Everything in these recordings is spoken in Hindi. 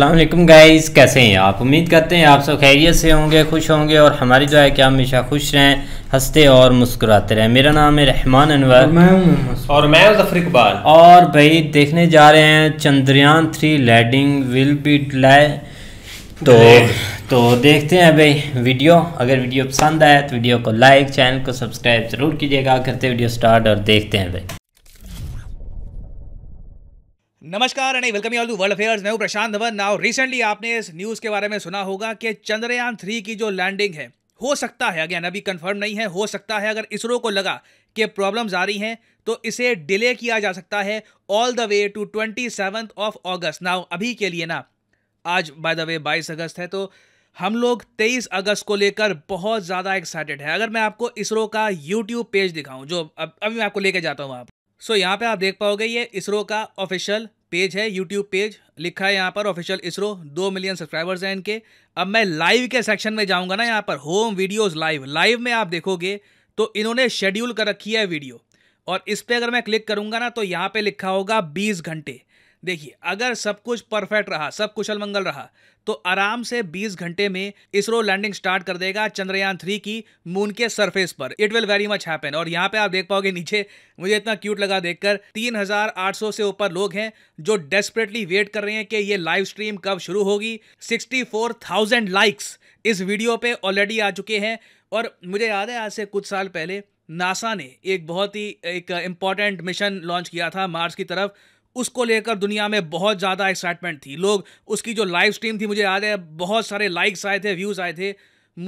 अल्लाम गाइस कैसे हैं आप उम्मीद करते हैं आप सब खैरियत से होंगे खुश होंगे और हमारी दुआ है कि आप हमेशा खुश रहें हंसते और मुस्कुराते रहें मेरा नाम है रहमान अनवर मैं और मैं हूँ जफर इकबाल और भाई देखने जा रहे हैं Chandrayaan three landing will be live तो तो देखते हैं भाई वीडियो अगर वीडियो पसंद आए तो वीडियो को लाइक चैनल को सब्सक्राइब जरूर कीजिएगा करते वीडियो स्टार्ट और देखते हैं भाई नमस्कार and welcome all world affairs मैं हूं प्रशांत धवन नाउ रिसेंटली आपने इस न्यूज़ के बारे में सुना होगा कि चंद्रयान थ्री की जो लैंडिंग है हो सकता है अगेन अभी कंफर्म नहीं है हो सकता है अगर इसरो को लगा कि प्रॉब्लम्स आ रही हैं तो इसे डिले किया जा सकता है all the way to twenty of August now अभी के लिए ना आज बाय द वे 22 अगस्त है तो हम लोग 23 अगस्त को लेकर बहुत ज़्यादा एक्साइटेड है अगर मैं आपको इसरो का यूट्यूब पेज दिखाऊं जो अब अभी मैं आपको लेके जाता हूँ आप सो यहाँ पे आप देख पाओगे ये इसरो का ऑफिशियल पेज है यूट्यूब पेज लिखा है यहाँ पर ऑफिशियल इसरो दो मिलियन सब्सक्राइबर्स हैं इनके अब मैं लाइव के सेक्शन में जाऊँगा ना यहाँ पर होम वीडियोज़ लाइव लाइव में आप देखोगे तो इन्होंने शेड्यूल कर रखी है वीडियो और इस पर अगर मैं क्लिक करूँगा ना तो यहाँ पर लिखा होगा बीस घंटे देखिए अगर सब कुछ परफेक्ट रहा सब कुशल मंगल रहा तो आराम से 20 घंटे में इसरो लैंडिंग स्टार्ट कर देगा चंद्रयान थ्री की मून के सरफेस पर it will very much happen और यहाँ पे आप देख पाओगे नीचे मुझे इतना क्यूट लगा देखकर 3,800 से ऊपर लोग हैं जो डेस्परेटली वेट कर रहे हैं कि ये लाइव स्ट्रीम कब शुरू होगी 64,000 लाइक्स इस वीडियो पे ऑलरेडी आ चुके हैं और मुझे याद है आज से कुछ साल पहले नासा ने एक बहुत ही एक इम्पॉर्टेंट मिशन लॉन्च किया था मार्स की तरफ उसको लेकर दुनिया में बहुत ज़्यादा एक्साइटमेंट थी लोग उसकी जो लाइव स्ट्रीम थी मुझे याद है बहुत सारे लाइक्स आए थे व्यूज़ आए थे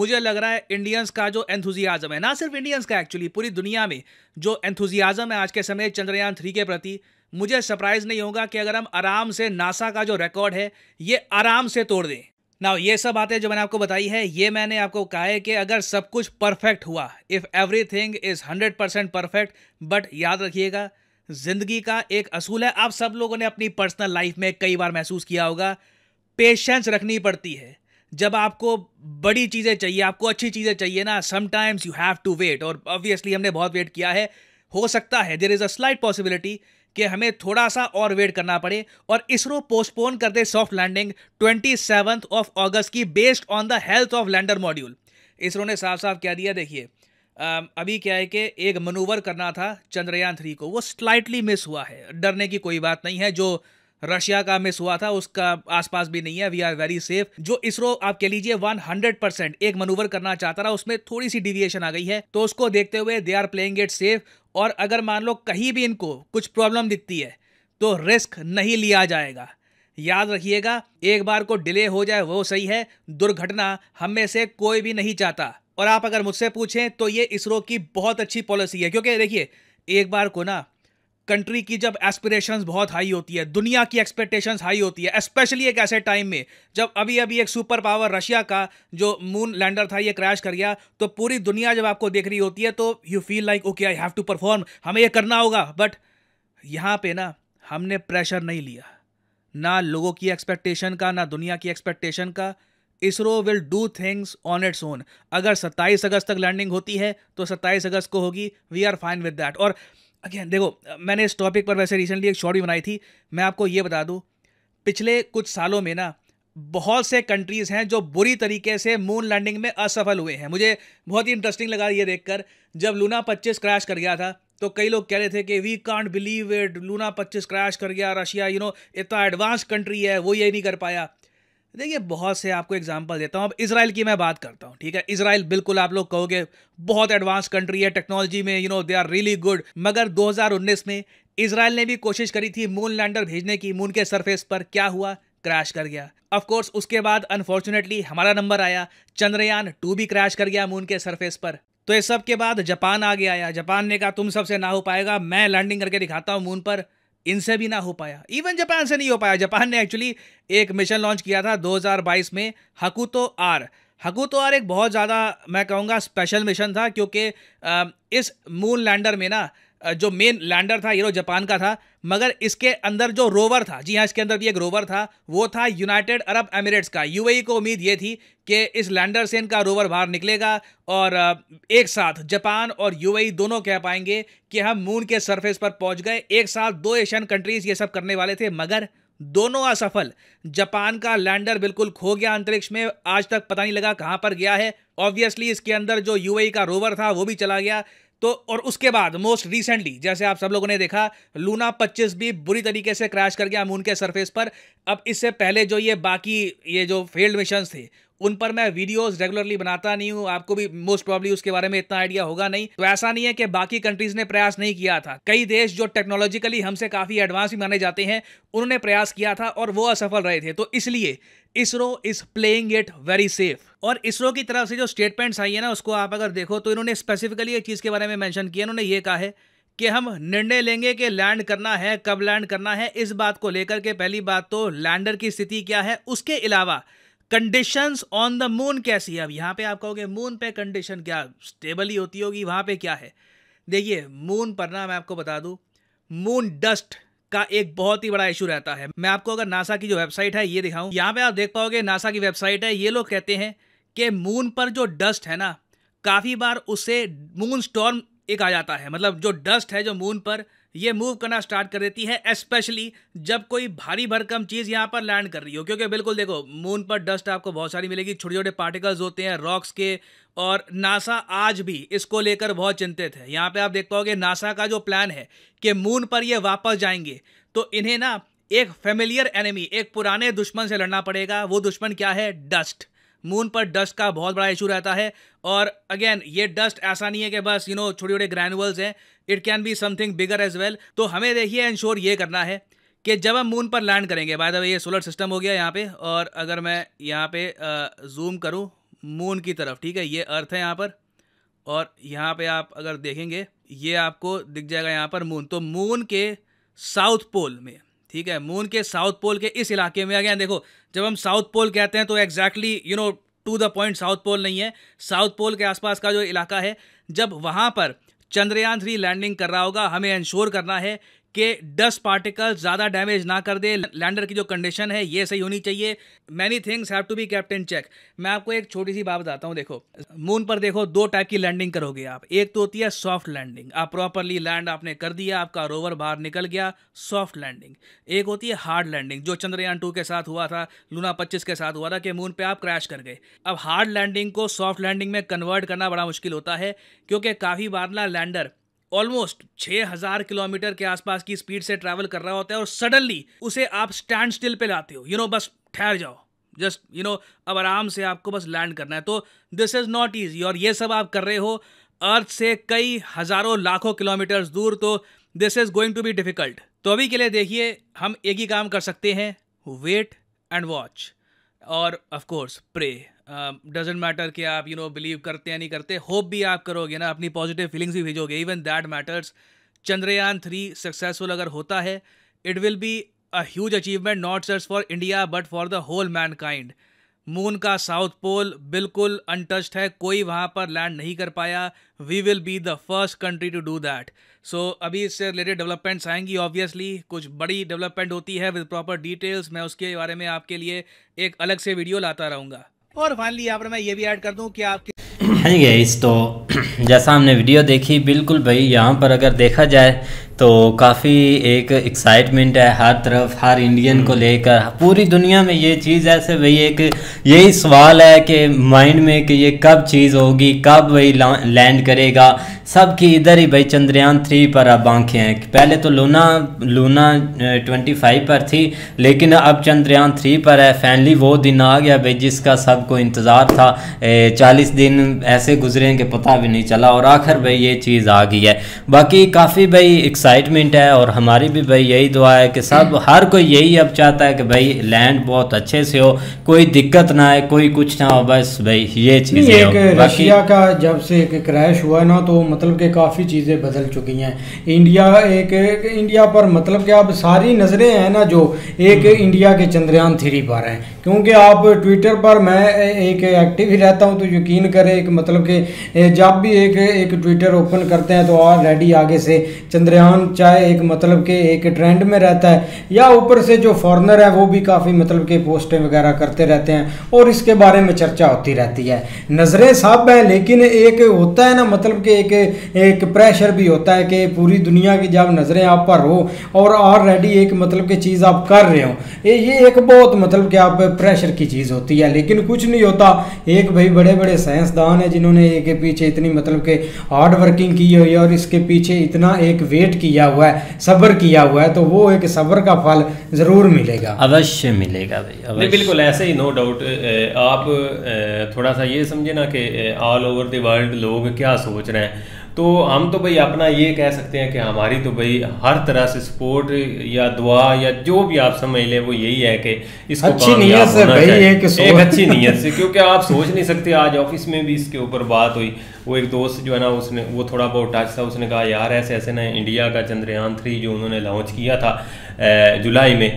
मुझे लग रहा है इंडियंस का जो एंथुजियाज़म है ना सिर्फ इंडियंस का एक्चुअली पूरी दुनिया में जो एंथुजियाज़म है आज के समय चंद्रयान थ्री के प्रति मुझे सरप्राइज़ नहीं होगा कि अगर हम आराम से नासा का जो रिकॉर्ड है ये आराम से तोड़ दें ना ये सब बातें जो मैंने आपको बताई है ये मैंने आपको कहा है कि अगर सब कुछ परफेक्ट हुआ if everything is hundred percent perfect but याद रखिएगा जिंदगी का एक असूल है आप सब लोगों ने अपनी पर्सनल लाइफ में कई बार महसूस किया होगा पेशेंस रखनी पड़ती है जब आपको बड़ी चीज़ें चाहिए आपको अच्छी चीज़ें चाहिए ना sometimes you have to wait और ऑब्वियसली हमने बहुत वेट किया है हो सकता है there is a slight possibility कि हमें थोड़ा सा और वेट करना पड़े और इसरो पोस्टपोन कर दे soft landing twenty seventh of August की based on the health of lander module ISRO ने साफ साफ क्या दिया देखिए अभी क्या है कि एक मनूवर करना था चंद्रयान थ्री को वो स्लाइटली मिस हुआ है डरने की कोई बात नहीं है जो रशिया का मिस हुआ था उसका आसपास भी नहीं है वी आर वेरी सेफ जो इसरो आप कह लीजिए 100 परसेंट एक मनूवर करना चाहता रहा उसमें थोड़ी सी डिविएशन आ गई है तो उसको देखते हुए they are playing it safe और अगर मान लो कहीं भी इनको कुछ प्रॉब्लम दिखती है तो रिस्क नहीं लिया जाएगा याद रखिएगा एक बार को डिले हो जाए वो सही है दुर्घटना हम में से कोई भी नहीं चाहता और आप अगर मुझसे पूछें तो ये इसरो की बहुत अच्छी पॉलिसी है क्योंकि देखिए एक बार को ना कंट्री की जब एस्पिरेशंस बहुत हाई होती है दुनिया की एक्सपेक्टेशंस हाई होती है स्पेशली एक ऐसे टाइम में जब अभी अभी एक सुपर पावर रशिया का जो मून लैंडर था ये क्रैश कर गया तो पूरी दुनिया जब आपको देख रही होती है तो you feel like okay I have to perform हमें ये करना होगा बट यहाँ पे ना हमने प्रेशर नहीं लिया ना लोगों की एक्सपेक्टेशन का ना दुनिया की एक्सपेक्टेशन का ISRO will do things on its own अगर 27 अगस्त तक लैंडिंग होती है तो 27 अगस्त को होगी we are fine with that और अगेन देखो मैंने इस टॉपिक पर वैसे रिसेंटली एक शॉर्ट भी बनाई थी मैं आपको ये बता दूँ पिछले कुछ सालों में ना बहुत से कंट्रीज़ हैं जो बुरी तरीके से मून लैंडिंग में असफल हुए हैं मुझे बहुत ही इंटरेस्टिंग लगा ये देखकर जब लूना पच्चीस क्रैश कर गया था तो कई लोग कह रहे थे कि we can't believe it Luna पच्चीस क्रैश कर गया रशिया यू नो इतना एडवांस कंट्री है वो ये नहीं कर पाया देखिए बहुत से आपको एग्जाम्पल देता हूँ अब इसराइल की मैं बात करता हूँ ठीक है इसराइल बिल्कुल आप लोग कहोगे बहुत एडवांस कंट्री है टेक्नोलॉजी में you know they are really good मगर 2019 में इसराइल ने भी कोशिश करी थी मून लैंडर भेजने की मून के सरफेस पर क्या हुआ क्रैश कर गया ऑफ कोर्स उसके बाद अनफॉर्चुनेटली हमारा नंबर आया चंद्रयान टू भी क्रैश कर गया मून के सरफेस पर तो इस सब के बाद जापान आगे आया जापान ने कहा तुम सबसे ना हो पाएगा मैं लैंडिंग करके दिखाता हूँ मून पर इनसे भी ना हो पाया इवन जापान से नहीं हो पाया जापान ने एक्चुअली एक मिशन लॉन्च किया था 2022 में हकुतो आर हकुतो आर एक बहुत ज़्यादा मैं कहूँगा स्पेशल मिशन था क्योंकि इस मून लैंडर में ना जो मेन लैंडर था हीरो जापान का था मगर इसके अंदर जो रोवर था जी हाँ इसके अंदर भी एक रोवर था वो था यूनाइटेड अरब एमिरेट्स का यूएई e को उम्मीद ये थी कि इस लैंडर से इनका रोवर बाहर निकलेगा और एक साथ जापान और यूएई e दोनों कह पाएंगे कि हम मून के सरफेस पर पहुंच गए एक साथ दो एशियन कंट्रीज ये सब करने वाले थे मगर दोनों असफल जापान का लैंडर बिल्कुल खो गया अंतरिक्ष में आज तक पता नहीं लगा कहां पर गया है ऑब्वियसली इसके अंदर जो यूएई e का रोवर था वो भी चला गया तो और उसके बाद मोस्ट रिसेंटली जैसे आप सब लोगों ने देखा लूना 25 भी बुरी तरीके से क्रैश कर गया मून के सरफेस पर अब इससे पहले जो ये बाकी ये जो फेल्ड मिशंस थे उन पर मैं वीडियोस रेगुलरली बनाता नहीं हूँ आपको भी मोस्ट प्रॉब्ली उसके बारे में इतना आइडिया होगा नहीं तो ऐसा नहीं है कि बाकी कंट्रीज ने प्रयास नहीं किया था कई देश जो टेक्नोलॉजिकली हमसे काफ़ी एडवांस भी माने जाते हैं उन्होंने प्रयास किया था और वो असफल रहे थे तो इसलिए ISRO is playing it very safe और इसरो की तरफ से जो स्टेटमेंट्स आई है ना उसको आप अगर देखो तो इन्होंने स्पेसिफिकली एक चीज़ के बारे में मैंशन किया इन्होंने ये कहा है कि हम निर्णय लेंगे कि लैंड करना है कब लैंड करना है इस बात को लेकर के पहली बात तो लैंडर की स्थिति क्या है उसके अलावा कंडीशंस ऑन द मून कैसी है अब यहाँ पे आप कहोगे मून पे कंडीशन क्या स्टेबल ही होती होगी वहाँ पे क्या है देखिए मून पर ना मैं आपको बता दूँ मून डस्ट का एक बहुत ही बड़ा इशू रहता है मैं आपको अगर नासा की जो वेबसाइट है ये दिखाऊँ यहाँ पे आप देख पाओगे नासा की वेबसाइट है ये लोग कहते हैं कि मून पर जो डस्ट है ना काफ़ी बार उससे मून स्टॉर्म एक आ जाता है मतलब जो डस्ट है जो मून पर ये मूव करना स्टार्ट कर देती है स्पेशली जब कोई भारी भरकम चीज़ यहाँ पर लैंड कर रही हो क्योंकि बिल्कुल देखो मून पर डस्ट आपको बहुत सारी मिलेगी छोटे छोटे पार्टिकल्स होते हैं रॉक्स के और नासा आज भी इसको लेकर बहुत चिंतित है यहाँ पे आप देख पाओगे नासा का जो प्लान है कि मून पर ये वापस जाएंगे तो इन्हें ना एक फेमिलियर एनिमी एक पुराने दुश्मन से लड़ना पड़ेगा वो दुश्मन क्या है डस्ट मून पर डस्ट का बहुत बड़ा इशू रहता है और अगेन ये डस्ट ऐसा नहीं है कि बस यू नो छोटे छोटे ग्रैनुअल्स हैं it can be something bigger as well तो हमें देखिए इंश्योर ये करना है कि जब हम मून पर लैंड करेंगे बाय द वे ये सोलर सिस्टम हो गया यहाँ पे और अगर मैं यहाँ पे जूम करूँ मून की तरफ ठीक है ये अर्थ है यहाँ पर और यहाँ पे आप अगर देखेंगे ये आपको दिख जाएगा यहाँ पर मून तो मून के साउथ पोल में ठीक है मून के साउथ पोल के इस इलाके में अगेन देखो जब हम साउथ पोल कहते हैं तो exactly you know to the point south pole नहीं है साउथ पोल के आसपास का जो इलाका है जब वहाँ पर चंद्रयान थ्री लैंडिंग कर रहा होगा हमें इंश्योर करना है कि डस्ट पार्टिकल ज़्यादा डैमेज ना कर दे लैंडर की जो कंडीशन है ये सही होनी चाहिए many things have to be kept in check मैं आपको एक छोटी सी बात बताता हूँ देखो मून पर देखो दो टाइप की लैंडिंग करोगे आप एक तो होती है सॉफ्ट लैंडिंग आप प्रॉपरली लैंड आपने कर दिया आपका रोवर बाहर निकल गया सॉफ्ट लैंडिंग एक होती है हार्ड लैंडिंग जो चंद्रयान टू के साथ हुआ था लूना पच्चीस के साथ हुआ था कि मून पर आप क्रैश कर गए अब हार्ड लैंडिंग को सॉफ्ट लैंडिंग में कन्वर्ट करना बड़ा मुश्किल होता है क्योंकि काफ़ी बार ना लैंडर ऑलमोस्ट 6000 किलोमीटर के आसपास की स्पीड से ट्रैवल कर रहा होता है और सडनली उसे आप स्टैंड स्टिल पे लाते हो यू you नो know, बस ठहर जाओ जस्ट यू नो अब आराम से आपको बस लैंड करना है तो दिस इज़ नॉट ईजी और ये सब आप कर रहे हो अर्थ से कई हज़ारों लाखों किलोमीटर्स दूर तो this is going to be difficult तो अभी के लिए देखिए हम एक ही काम कर सकते हैं वेट एंड वॉच और of course pray doesn't matter कि आप यू नो बिलीव करते या नहीं करते होप भी आप करोगे ना अपनी पॉजिटिव फीलिंग्स भी भेजोगे even that matters Chandrayaan three successful अगर होता है it will be a huge achievement not just for India but for the whole mankind moon का साउथ पोल बिल्कुल अनटस्ट है कोई वहाँ पर लैंड नहीं कर पाया we will be the first country to do that so अभी इससे रिलेटेड डेवलपमेंट्स आएंगी ऑब्वियसली कुछ बड़ी डेवलपमेंट होती है विद प्रॉपर डिटेल्स मैं उसके बारे में आपके लिए एक अलग से वीडियो लाता रहूँगा और फाइनली यहाँ पर मैं ये भी ऐड कर दूँ कि आपके है गैस तो जैसा हमने वीडियो देखी बिल्कुल भाई यहाँ पर अगर देखा जाए तो काफ़ी एक एक्साइटमेंट है हर तरफ हर इंडियन को हम्म। लेकर पूरी दुनिया में ये चीज़ ऐसे भाई एक यही सवाल है कि माइंड में कि ये कब चीज़ होगी कब वही लैंड करेगा सब की इधर ही भाई चंद्रयान थ्री पर अब आंखें हैं पहले तो लूना लूना ट्वेंटी फाइव पर थी लेकिन अब चंद्रयान थ्री पर है फैनली वो दिन आ गया भाई जिसका सबको इंतज़ार था चालीस दिन ऐसे गुजरे कि पता भी नहीं चला और आखिर भाई ये चीज़ आ गई है बाकी काफ़ी भाई एक्साइटमेंट है और हमारी भी भाई यही दुआ है कि सब हर कोई यही अब चाहता है कि भाई लैंड बहुत अच्छे से हो कोई दिक्कत ना आए कोई कुछ ना हो बस भाई ये चीज़ रशिया का जब से क्रैश हुआ ना तो मतलब कि काफ़ी चीज़ें बदल चुकी हैं इंडिया एक, इंडिया पर मतलब कि आप सारी नज़रें हैं ना जो एक हम्म। इंडिया के चंद्रयान थ्री पर हैं क्योंकि आप ट्विटर पर मैं एक एक्टिव ही रहता हूं तो यकीन करें एक मतलब कि जब भी एक एक ट्विटर ओपन करते हैं तो ऑलरेडी आगे से चंद्रयान चाहे एक मतलब कि एक ट्रेंड में रहता है या ऊपर से जो फॉरनर है वो भी काफ़ी मतलब के पोस्टें वगैरह करते रहते हैं और इसके बारे में चर्चा होती रहती है नज़रें सब हैं लेकिन एक होता है ना मतलब कि एक एक प्रेशर भी होता है कि पूरी दुनिया की जब नज़रें आप पर हो और ऑलरेडी एक मतलब की चीज़ आप कर रहे हो ये एक बहुत मतलब कि आप प्रेशर की चीज़ होती है लेकिन कुछ नहीं होता एक भाई बड़े बड़े साइंसदान हैं जिन्होंने एक पीछे इतनी मतलब के हार्ड वर्किंग की हुई है और इसके पीछे इतना एक वेट किया हुआ है सब्र किया हुआ है तो वो एक सब्र का फल ज़रूर मिलेगा अवश्य मिलेगा भाई बिल्कुल ऐसे ही नो डाउट आप थोड़ा सा ये समझे ना कि ऑल ओवर द वर्ल्ड लोग क्या सोच रहे हैं तो हम तो भाई अपना ये कह सकते हैं कि हमारी तो भाई हर तरह से सपोर्ट या दुआ या जो भी आप समझ लें वो यही है कि इसको अच्छी नीयत से भाई एक, एक अच्छी नीयत से क्योंकि आप सोच नहीं सकते आज ऑफिस में भी इसके ऊपर बात हुई वो एक दोस्त जो है ना उसने वो थोड़ा बहुत टच था उसने कहा यार ऐसे ऐसे ना इंडिया का चंद्रयान थ्री जो उन्होंने लॉन्च किया था जुलाई में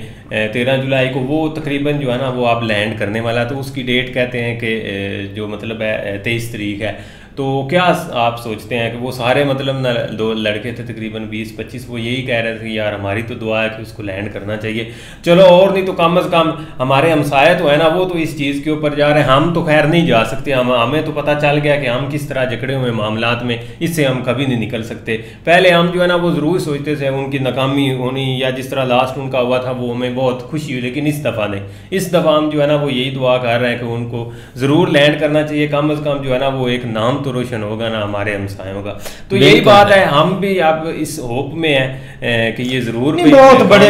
तेरह जुलाई को वो तकरीबन जो है ना वो आप लैंड करने वाला तो उसकी डेट कहते हैं कि जो मतलब है तेईस तरीक है तो क्या आप सोचते हैं कि वो सारे मतलब ना दो लड़के थे तकरीबन 20-25 वो यही कह रहे थे कि यार हमारी तो दुआ है कि उसको लैंड करना चाहिए चलो और नहीं तो कम अज़ कम हमारे हमसाए तो है ना वो तो इस चीज़ के ऊपर जा रहे हैं हम तो खैर नहीं जा सकते हम हमें तो पता चल गया कि हम किस तरह जकड़े हुए मामला में इससे हम कभी नहीं निकल सकते पहले हम जो है ना वो ज़रूर सोचते थे उनकी नाकामी होनी या जिस तरह लास्ट उनका हुआ था वो हमें बहुत खुशी हुई लेकिन इस दफ़ा नहीं इस दफ़ा हम जो है ना वो यही दुआ कर रहे हैं कि उनको ज़रूर लैंड करना चाहिए कम अज़ कम जो है ना वो एक नाम तो तो रोशन होगा ना हमारे हमसायों का तो यही बात है हम भी आप इस होप में हैं कि ये जरूर बहुत बड़े बड़े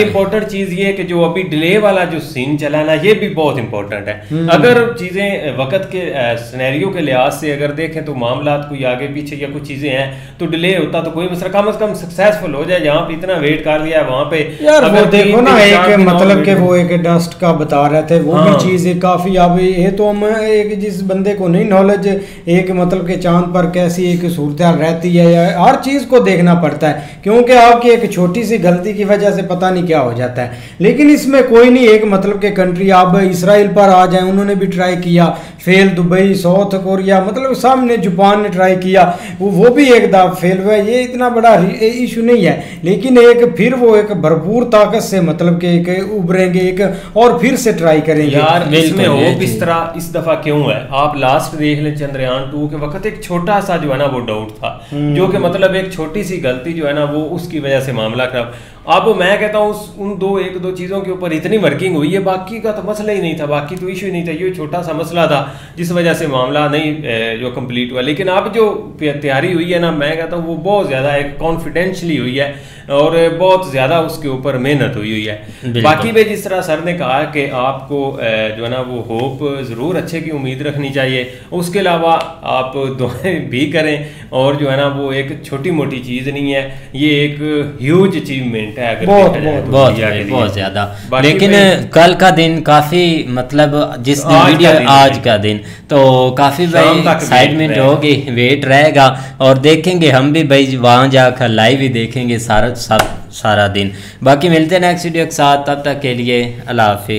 इम्पोर्टेंट हाँ, चीज ये कि जो अभी डिले वाला जो सीन ना ये भी बहुत इम्पोर्टेंट है हम्म। अगर चीजें वक्त के सिनेरियो के लिहाज से अगर देखें तो मामला कोई आगे पीछे या कुछ चीजें हैं तो डिले होता तो कोई मसला कम अज कम सक्सेसफुल हो जाए जहाँ पे इतना वेट कर लिया है वहां पे यार वो देखो ना एक मतलब के वो एक डस्ट का बता रहे थे वो भी हाँ। चीज काफी अब ये तो हम एक जिस बंदे को नहीं नॉलेज एक मतलब के चांद पर कैसी एक सूरत रहती है या हर चीज को देखना पड़ता है क्योंकि आपकी एक छोटी सी गलती की वजह से पता नहीं क्या हो जाता है लेकिन इसमें कोई नहीं एक मतलब के कंट्री आप इसराइल पर आ जाए उन्होंने भी ट्राई किया फेल दुबई साउथ कोरिया मतलब सामने जापान ने ट्राई किया वो वो भी एक दाव फेल हुआ ये इतना बड़ा इशू नहीं है लेकिन एक फिर वो एक भरपूर ताकत से मतलब के एक उभरेंगे एक और फिर से ट्राई करेंगे यार इसमें हो इस तरह इस दफा क्यों है आप लास्ट देख लें चंद्रयान टू के वक्त एक छोटा सा जो है ना वो डाउट था हम्म। जो कि मतलब एक छोटी सी गलती जो है ना वो उसकी वजह से मामला खराब अब मैं कहता हूँ उन दो एक दो चीज़ों के ऊपर इतनी वर्किंग हुई है बाकी का तो मसला ही नहीं था बाकी तो इशू ही नहीं था ये छोटा सा मसला था जिस वजह से मामला नहीं जो कंप्लीट हुआ लेकिन अब जो तैयारी हुई है ना मैं कहता हूँ वो बहुत ज़्यादा एक कॉन्फिडेंशली हुई है और बहुत ज़्यादा उसके ऊपर मेहनत हुई हुई है बाकी भी जिस तरह सर ने कहा कि आपको जो है ना वो होप ज़रूर अच्छे की उम्मीद रखनी चाहिए उसके अलावा आप दुआएं भी करें और जो है ना वो एक छोटी मोटी चीज़ नहीं है ये एक ह्यूज अचीवमेंट है अगर बहुत बहुत तो बहुत, ज़्यादा लेकिन कल का दिन काफ़ी मतलब जिस आज का दिन तो काफ़ी भाई एक्साइटमेंट होगी वेट रहेगा और देखेंगे हम भी भाई वहाँ जाकर लाइव ही देखेंगे सारा सब सारा दिन बाकी मिलते हैं नेक्स्ट वीडियो के साथ तब तक के लिए अल्लाह हाफि